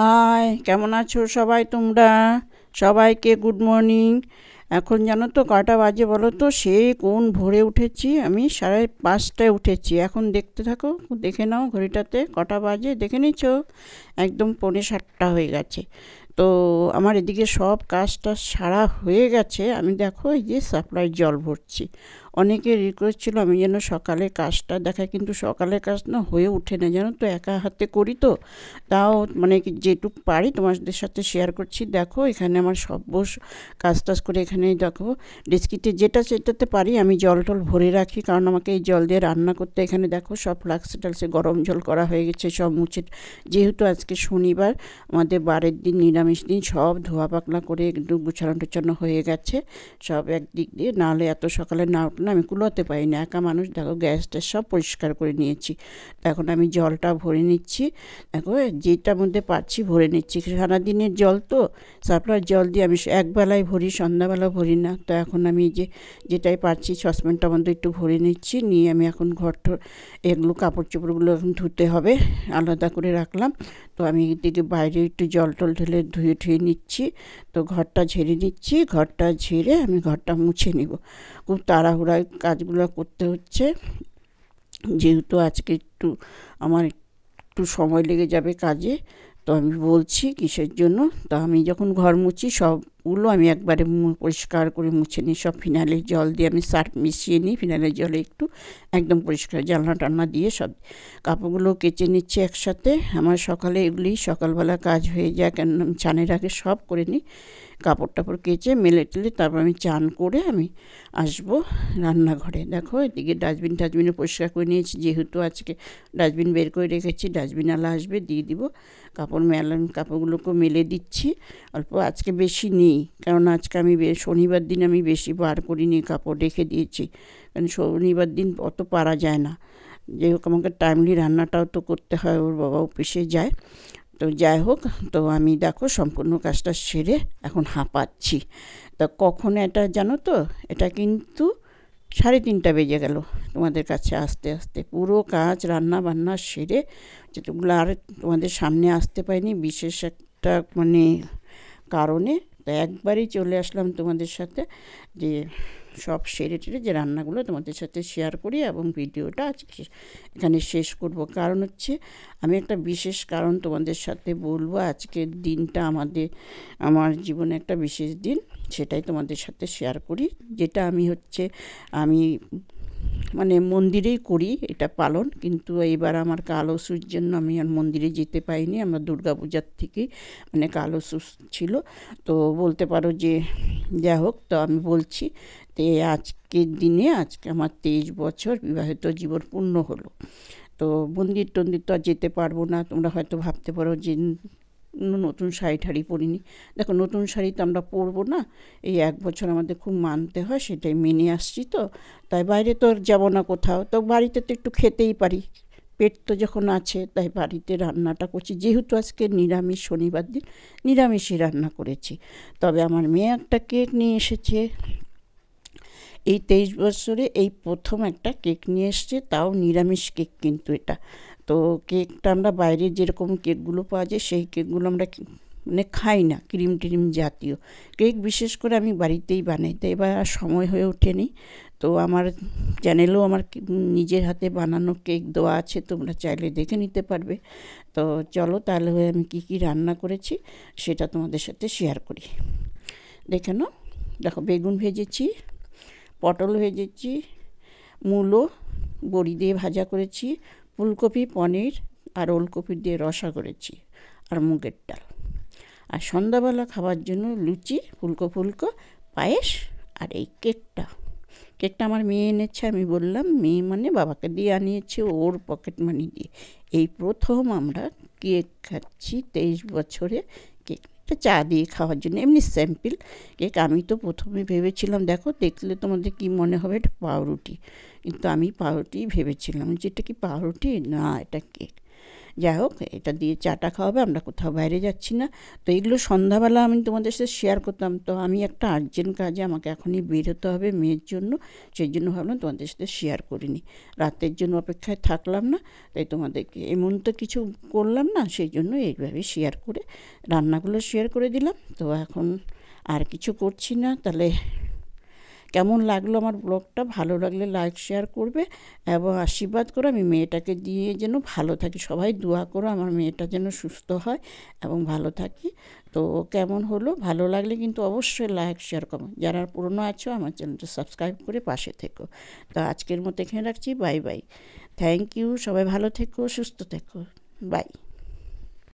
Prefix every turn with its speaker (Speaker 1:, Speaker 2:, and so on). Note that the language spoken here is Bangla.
Speaker 1: হাই কেমন আছো সবাই তোমরা সবাইকে গুড মর্নিং এখন জানো তো কটা বাজে বলো তো সে কোন ভোরে উঠেছি আমি সাড়ে পাঁচটায় উঠেছি এখন দেখতে থাকো দেখে নাও ঘড়িটাতে কটা বাজে দেখে নিছো একদম পনে সাতটা হয়ে গেছে তো আমার এদিকে সব কাজটা সারা হয়ে গেছে আমি দেখো এই যে সাপ্লাই জল ভরছি অনেকে রিকোয়েস্ট ছিল আমি যেন সকালে কাজটা দেখা কিন্তু সকালে কাজ না হয়ে ওঠে না যেন তো একা হাতে করি তো তাও মানে যেটুকু পারি তোমাদের সাথে শেয়ার করছি দেখো এখানে আমার সব বস কাজ টাজ করে এখানে দেখো ডেস্কিতে যেটা সেটাতে পারি আমি জল টল ভরে রাখি কারণ আমাকে এই জল দিয়ে রান্না করতে এখানে দেখো সব ফ্লাক্সে টালসে গরম জল করা হয়ে গেছে সব মুছে যেহেতু আজকে শনিবার আমাদের বারের দিন নিরামিষ দিন সব ধোয়া পাকলা করে একটু গুছানো টুছানো হয়ে গেছে সব একদিক দিয়ে নাহলে এত সকালে না উঠলে এখন আমি কুলোতে পাইনি একা মানুষ দেখো গ্যাসটা সব পরিষ্কার করে নিয়েছি এখন আমি জলটা ভরে নিচ্ছি দেখো যেটার মধ্যে পাচ্ছি ভরে নিচ্ছি সারাদিনের জল তো সাপ্লার জল দিয়ে আমি একবেলায় ভরি সন্ধ্যাবেলা ভরি না তো এখন আমি যে যেটাই পাচ্ছি সসপ্যানটা মধ্যে একটু ভরে নিচ্ছি নিয়ে আমি এখন ঘর ঠোর এগুলো কাপড় চোপড়গুলো এখন ধুতে হবে আলাদা করে রাখলাম তো আমি এদিকে বাইরে একটু জল টল ঢেলে ধুয়ে ঠুয়ে নিচ্ছি তো ঘরটা ঝেড়ে নিচ্ছি ঘরটা ঝেড়ে আমি ঘরটা মুছে নিব খুব তাড়াহুড়া তাড়াহুড়ায় কাজগুলো করতে হচ্ছে যেহেতু আজকে একটু আমার একটু সময় লেগে যাবে কাজে তো আমি বলছি কিসের জন্য তা আমি যখন ঘর মুছি সব ওগুলো আমি একবারে পরিষ্কার করে মুছে নিই সব ফিনালে জল দিয়ে আমি সার্ফ মিশিয়ে নিই ফিনালে জলে একটু একদম পরিষ্কার জানলা টালনা দিয়ে সব কাপড়গুলো কেচে নিচ্ছি একসাথে আমার সকালে এগুলি সকালবেলা কাজ হয়ে যায় কেন আমি চানের আগে সব করে নিই কাপড় টাপড় কেচে মেলে টেলে তারপর আমি চান করে আমি আসব রান্নাঘরে দেখো এদিকে ডাস্টবিন টাস্টবিনে পরিষ্কার করে নিয়েছি যেহেতু আজকে ডাস্টবিন বের করে রেখেছি ডাস্টবিন আসবে দিয়ে দিব কাপড় মেলা কাপড়গুলোকে মেলে দিচ্ছি অল্প আজকে বেশি নিই নেই কারণ আজকে আমি শনিবার দিন আমি বেশি বার করিনি কাপড় রেখে দিয়েছি কারণ শনিবার দিন অত পারা যায় না যাই হোক আমাকে টাইমলি রান্নাটাও তো করতে হয় ওর বাবা অফিসে যায় তো যাই হোক তো আমি দেখো সম্পূর্ণ কাজটা সেরে এখন হাঁপাচ্ছি তা কখন এটা জানো তো এটা কিন্তু সাড়ে তিনটা বেজে গেল তোমাদের কাছে আস্তে আস্তে পুরো কাজ রান্না বান্না সেরে যেগুলো আর তোমাদের সামনে আসতে পারিনি বিশেষ একটা মানে কারণে তো একবারই চলে আসলাম তোমাদের সাথে যে সব সেরে টেরে যে রান্নাগুলো তোমাদের সাথে শেয়ার করি এবং ভিডিওটা আজকে এখানে শেষ করব কারণ হচ্ছে আমি একটা বিশেষ কারণ তোমাদের সাথে বলবো আজকের দিনটা আমাদের আমার জীবনে একটা বিশেষ দিন সেটাই তোমাদের সাথে শেয়ার করি যেটা আমি হচ্ছে আমি মানে মন্দিরেই করি এটা পালন কিন্তু এবার আমার কালো সুর জন্য আমি আর মন্দিরে যেতে পাইনি আমরা দুর্গা পূজার থেকে মানে কালো সুস ছিল তো বলতে পারো যে যা হোক তো আমি বলছি তো আজকের দিনে আজকে আমার তেইশ বছর বিবাহিত জীবন পূর্ণ হলো তো মন্দির টন্দির তো আর যেতে পারবো না তোমরা হয়তো ভাবতে পারো যে নতুন শাড়ি ঠাড়ি পরিনি দেখো নতুন শাড়ি তো আমরা পরবো না এই এক বছর আমাদের খুব মানতে হয় সেটাই মেনে আসছি তো তাই বাইরে তো আর যাবো না কোথাও তো বাড়িতে তো একটু খেতেই পারি পেট তো যখন আছে তাই বাড়িতে রান্নাটা করছি যেহেতু আজকে নিরামিষ শনিবার দিন নিরামিষই রান্না করেছি তবে আমার মেয়ে একটা কেক নিয়ে এসেছে এই তেইশ বছরে এই প্রথম একটা কেক নিয়ে এসছে তাও নিরামিষ কেক কিন্তু এটা তো কেকটা আমরা বাইরে যেরকম কেকগুলো পাওয়া যায় সেই কেকগুলো আমরা মানে খাই না ক্রিম টিম জাতীয় কেক বিশেষ করে আমি বাড়িতেই বানাই তো এবার আর সময় হয়ে ওঠেনি তো আমার চ্যানেলেও আমার নিজের হাতে বানানো কেক দেওয়া আছে তোমরা চাইলে দেখে নিতে পারবে তো চলো তাহলে হয়ে আমি কি কি রান্না করেছি সেটা তোমাদের সাথে শেয়ার করি দেখে নো দেখো বেগুন ভেজেছি পটল ভেজেছি মূলো বড়ি দিয়ে ভাজা করেছি ফুলকপি পনির আর ওলকপি দিয়ে রসা করেছি আর মুগের ডাল আর সন্ধ্যাবেলা খাবার জন্য লুচি ফুলকো ফুলকো পায়েস আর এই কেকটা কেকটা আমার মেয়ে এনেছে আমি বললাম মেয়ে মানে বাবাকে দিয়ে আনিয়েছে ওর পকেট মানি দিয়ে এই প্রথম আমরা কেক খাচ্ছি তেইশ বছরে একটা চা দিয়ে খাওয়ার জন্য এমনি স্যাম্পল কেক আমি তো প্রথমে ভেবেছিলাম দেখো দেখলে তোমাদের কি মনে হবে এটা পাউরুটি কিন্তু আমি পাউরুটি ভেবেছিলাম যে এটা কি পাউরুটি না এটা কেক যাই হোক এটা দিয়ে চাটা খাওয়াবে আমরা কোথাও বাইরে যাচ্ছি না তো এগুলো সন্ধ্যাবেলা আমি তোমাদের সাথে শেয়ার করতাম তো আমি একটা আর্জেন্ট কাজে আমাকে এখনই বের হতে হবে মেয়ের জন্য সেই জন্য ভাবলাম তোমাদের সাথে শেয়ার করিনি রাতের জন্য অপেক্ষায় থাকলাম না তাই তোমাদেরকে এমন তো কিছু করলাম না সেই জন্য এইভাবে শেয়ার করে রান্নাগুলো শেয়ার করে দিলাম তো এখন আর কিছু করছি না তাহলে কেমন লাগলো আমার ব্লগটা ভালো লাগলে লাইক শেয়ার করবে এবং আশীর্বাদ করো আমি মেয়েটাকে দিয়ে যেন ভালো থাকি সবাই দোয়া করো আমার মেয়েটা যেন সুস্থ হয় এবং ভালো থাকি তো কেমন হলো ভালো লাগলে কিন্তু অবশ্যই লাইক শেয়ার করো যারা পুরনো আছো আমার চ্যানেলটা সাবস্ক্রাইব করে পাশে থেকো তো আজকের মতো এখানে রাখছি বাই বাই থ্যাংক ইউ সবাই ভালো থেকো সুস্থ থেকো বাই